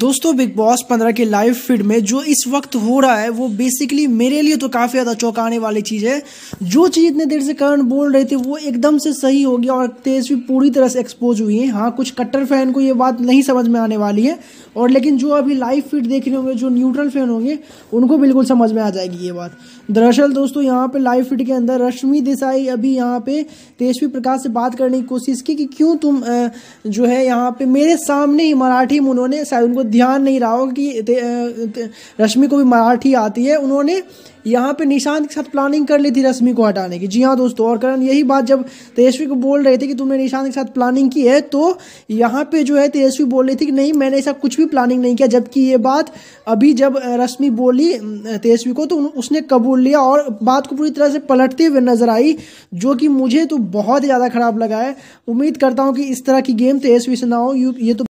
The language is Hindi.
दोस्तों बिग बॉस पंद्रह के लाइव फीड में जो इस वक्त हो रहा है वो बेसिकली मेरे लिए तो काफ़ी ज़्यादा चौंकाने वाली चीज़ है जो चीज़ इतने देर से करण बोल रहे थे वो एकदम से सही हो गया और तेजस्वी पूरी तरह से एक्सपोज हुई है हाँ कुछ कट्टर फैन को ये बात नहीं समझ में आने वाली है और लेकिन जो अभी लाइव फीड देख रहे होंगे जो न्यूट्रल फैन होंगे उनको बिल्कुल समझ में आ जाएगी ये बात दरअसल दोस्तों यहाँ पर लाइव फीड के अंदर रश्मि देसाई अभी यहाँ पे तेजस्वी प्रकाश से बात करने की कोशिश की कि क्यों तुम जो है यहाँ पे मेरे सामने ही मराठी में उन्होंने शायद उनको ध्यान नहीं रहा होगा कि रश्मि को भी मराठी आती है उन्होंने यहाँ पे निशांत के साथ प्लानिंग कर ली थी रश्मि को हटाने की जी हाँ दोस्तों और करण यही बात जब तेजस्वी को बोल रहे थे कि तुमने निशांत के साथ प्लानिंग की है तो यहाँ पे जो है तेजस्वी बोल रही थी कि नहीं मैंने ऐसा कुछ भी प्लानिंग नहीं किया जबकि ये बात अभी जब रश्मि बोली तेजस्वी को तो उसने कबूल लिया और बात को पूरी तरह से पलटते हुए नजर आई जो कि मुझे तो बहुत ज़्यादा खराब लगा है उम्मीद करता हूँ कि इस तरह की गेम तेजस्वी से ना हो ये तो